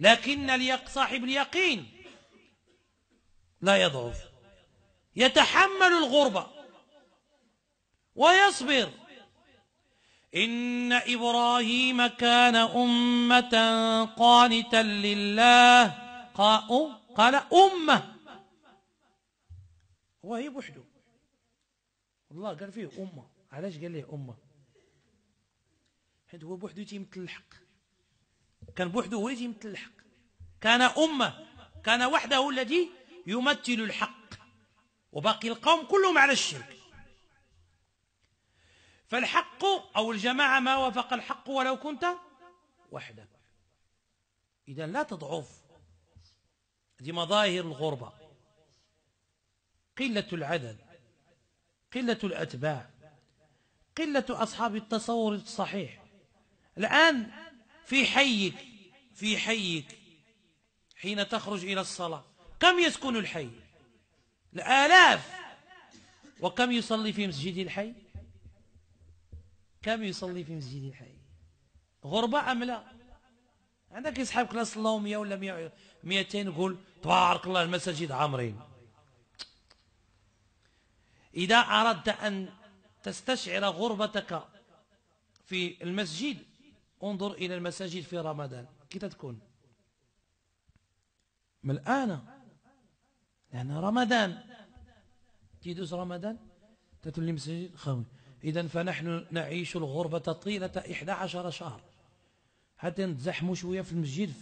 لكن صاحب اليقين لا يضعف يتحمل الغربة ويصبر إن إبراهيم كان أمة قانتا لله قال أمة هو هي بوحده والله قال فيه أمة علاش قال له أمة حيت هو بوحده تيمثل الحق كان بوحده هو الذي يمثل الحق كان أمة كان وحده الذي يمثل الحق وباقي القوم كلهم على الشرك فالحق أو الجماعة ما وافق الحق ولو كنت وحدك إذا لا تضعف هذه مظاهر الغربة قلة العدد قلة الأتباع قلة أصحاب التصور الصحيح الآن في حيك في حيك حين تخرج إلى الصلاة كم يسكن الحي الآلاف وكم يصلي في مسجد الحي كم يصلي في مسجد الحي غربة أم لا عندك يسحبك كلاس الله 100 ولا 200 يقول تبارك الله المساجد عامرين إذا أردت أن تستشعر غربتك في المسجد انظر إلى المساجد في رمضان كي تكون من الآن لأن رمضان كي رمضان تتولي المساجد خاوي إذا فنحن نعيش الغربة طيلة 11 شهر حتى نتزحموا شوية في المسجد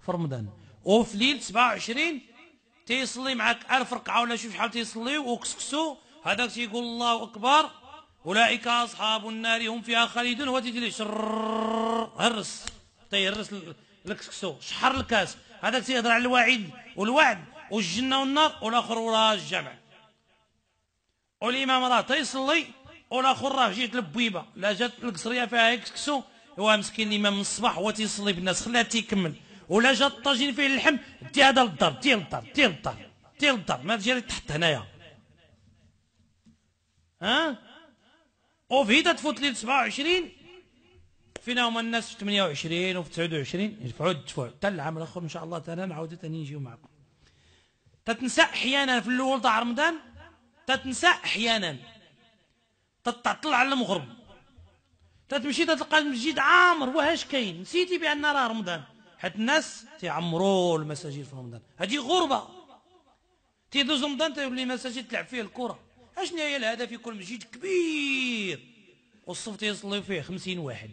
في رمضان وفي ليل 27 تيصلي معك 1000 ركعة ولا شوف شحال تيصلي وكسكسو هذاك تيقول الله أكبر أولئك أصحاب النار هم فيها خالدون وتجري شر هرس تيهرس طيب، الكسكسو شحر الكاس هذا تيهضر على الوعيد والوعد والجنة والنار والآخر وراه الجمع والإمام راه تيصلي والآخر راه جيت لبويبة لا جات القصرية فيها كسكسو هو مسكين الإمام من الصباح هو تيصلي بالناس خلاها تيكمل ولا جا الطاجين فيه اللحم دي هذا للدار دي للدار دي للدار دي للدار ما تجي تحت هنايا ها وفي تفوت ليله 27 فينا هما الناس في 28 وفي 29 يرفعوا الدفوع حتى العام الاخر ان شاء الله تعالى نعاودوا ثاني نجيو معكم تتنسى احيانا في الاول تاع رمضان تتنسى احيانا تتعطل على المغرب تتمشي تلقى المسجد عامر واش كاين نسيتي بان راه رمضان حيت الناس تيعمروا المساجد في رمضان هذه غربه تيدوز رمضان تيولي مساجد تلعب فيه الكره اشنا هي الهدف في كل مسجد كبير والصف يصلي فيه خمسين واحد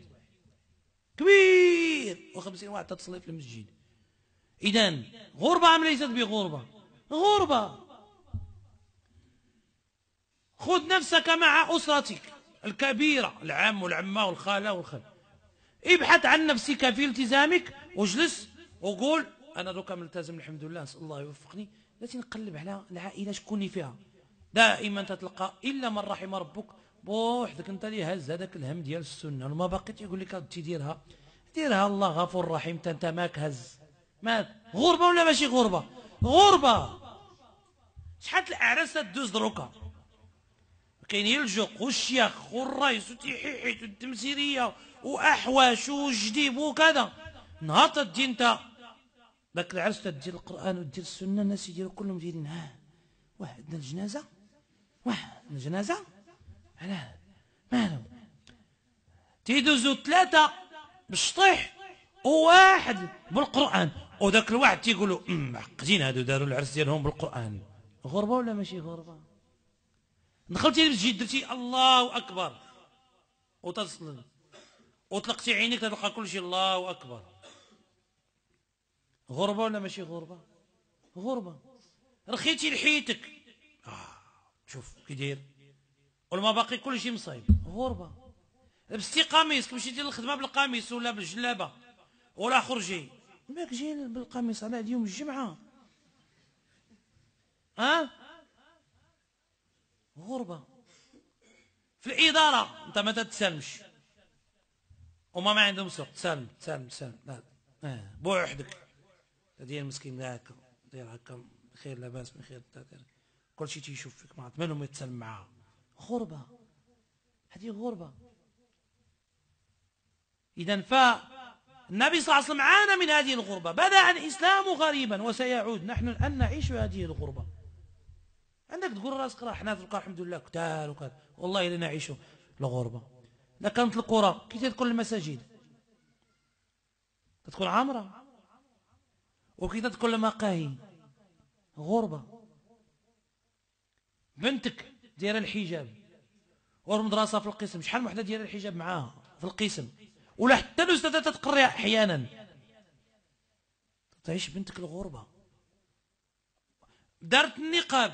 كبير وخمسين واحد تتصلي في المسجد إذا غربة أم ليست بغربة غربة خذ نفسك مع أسرتك الكبيرة العم والعمة والخالة والخال ابحث عن نفسك في التزامك واجلس وقول أنا دوكا ملتزم الحمد لله نسأل الله يوفقني لا نقلب على العائلة شكوني فيها دائما تتلقى إلا من رحم ربك بوحدك انت اللي هز هذاك الهم ديال السنة وما باقي تيقول لك انت ديرها ديرها الله غفور رحيم انت ماك هز ما غربة ولا ماشي غربة غربة شحال الأعراس تدوز دروكا كاين الجوق والشيخ والرايس وتيحيحيت والتمسيرية وأحواش وجديب وكذا نهار تدي انت داك العرس تدي القرآن وتدير السنة الناس يديروا كلهم دايرين ها واحد الجنازة واه الجنازة علاه مالو تيدوزو ثلاثة بالشطيح وواحد بالقرآن وذاك الواحد تيقولوا أمم، معقدين هادو داروا العرس ديالهم بالقرآن غربة ولا ماشي غربة دخلتي للمسجد درتي الله أكبر وتصل وطلقتي عينيك تلقى كل شيء الله أكبر غربة ولا ماشي غربة غربة رخيتي لحيتك آه. شوف كي داير والما باقي كل شيء مصايب غربه لبستي قميص مشيتي للخدمة الخدمه بالقميص ولا بالجلابه ولا خرجي ماك جاي بالقميص على يوم الجمعه ها غربه في الاداره انت ما تتسلمش وما ما عندهم سوق تسلم تسلم تسلم لا آه. بوع وحدك دير مسكين هكا دير هكا خير لاباس من خير كل شيء تيشوف فيك ما منهم يتسلم معاه غربة هذه غربة إذا فالنبي صلى الله عليه وسلم عانى من هذه الغربة بدأ الإسلام غريبا وسيعود نحن الآن نعيش هذه الغربة عندك تقول راسك راه حنا تلقى الحمد لله كتار وكذا والله إلا نعيشوا الغربة لا كانت القرى كي تدخل المساجد تدخل عامرة وكي تدخل المقاهي غربة بنتك دايره الحجاب والمدرسه في القسم شحال من وحده دايره الحجاب معاها في القسم ولا حتى الاستاذه تتقري احيانا تعيش بنتك الغربه دارت النقاب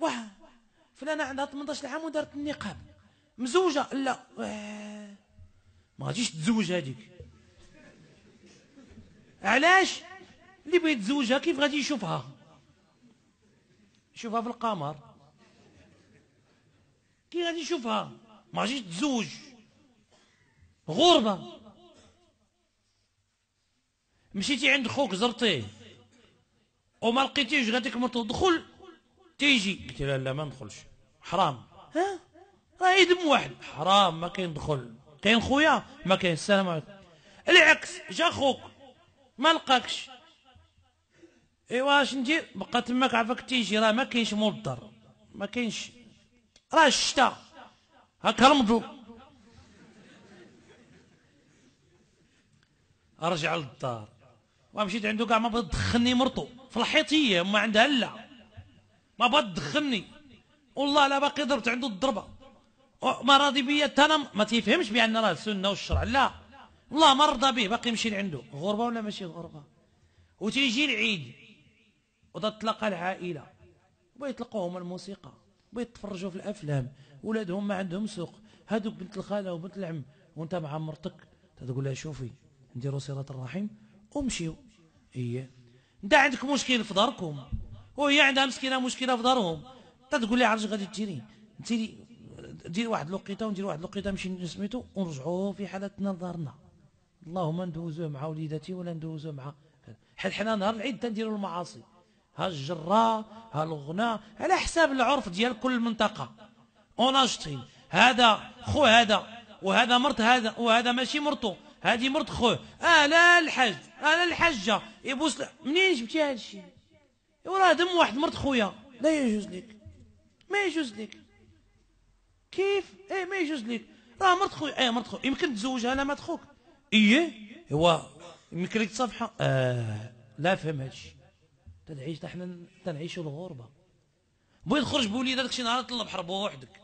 واه فلانة عندها 18 عام ودارت النقاب مزوجة لا ما غاديش تزوج هذيك علاش اللي بغيت يتزوجها كيف غادي يشوفها يشوفها في القمر كي غادي يشوفها ما غاديش تزوج غربة مشيتي عند خوك زرتيه وما لقيتيش غتكمل تدخل تيجي قلت لها لا ما ندخلش حرام ها راه يدم واحد حرام ما كاين دخل كاين خويا ما كاين السلام عليكم العكس جا خوك ما لقاكش ايوا اش ندير بقى تماك عافاك تيجي راه ما كاينش مول الدار ما كاينش راه الشتاء رمضو ارجع للدار ومشيت عنده كاع ما بغات تدخلني مرتو في الحيط هي ما عندها لا ما بغات تدخلني والله لا باقي ضربت عنده الضربه ما راضي بيا انا ما تيفهمش بان راه السنه والشرع لا والله ما رضى به باقي مشي لعنده غربه ولا ماشي غربه وتيجي العيد وتتلاقى العائله ويطلقوهم الموسيقى بيتفرجوا في الأفلام ولادهم ما عندهم سوق هذوك بنت الخالة وبنت العم وانت مع مرتك تقول لها شوفي نديروا صراط الرحيم ومشيو هي إيه. انت عندك مشكل في داركم وهي عندها مسكينة مشكلة في دارهم تقول لي عرج غادي تجيني تجيني دير واحد لقيته وندير واحد لقيته نمشي سميتو ونرجعوا في حالتنا لدارنا اللهم ندوزوه مع وليداتي ولا ندوزوه مع حيت حنا نهار العيد تنديروا المعاصي هالجراء هالغناء على حساب العرف ديال كل منطقة أوناشتي هذا خو هذا وهذا مرت هذا وهذا ماشي مرتو هذه مرت خوه اه لا الحج اه لا الحجه يبوس منين جبتي هذا الشيء وراه دم واحد مرت خويا لا يجوز لك ما يجوز لك كيف ايه ما يجوز لك راه مرت خويا ايه مرت خويا يمكن تزوجها لا مرت خوك ايه هو يمكن لك تصفحه اه لا فهم هذا الشيء تنعيش نحن تنعيش الغربة بغيت تخرج بوليداتك شي نهار تطلع بحر بوحدك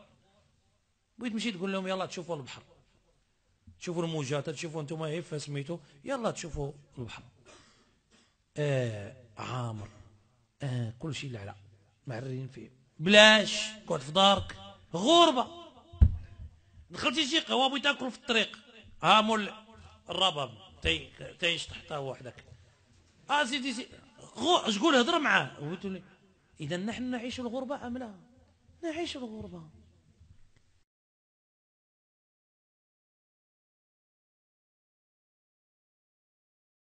بغيت تمشي تقول لهم يلا تشوفوا البحر تشوفوا الموجات تشوفوا انتم هيفا سميتو يلا تشوفوا البحر آه عامر آه كل شيء لعلى معرين فيه بلاش قعد في دارك غربة دخلتي شي قهوة بغيت تاكل في الطريق مول الرباب تيشطح حتى هو وحدك اه سيدي سيدي روح شقول هضر معاه قلت له إذا نحن نعيش الغربة أم لا نعيش الغربة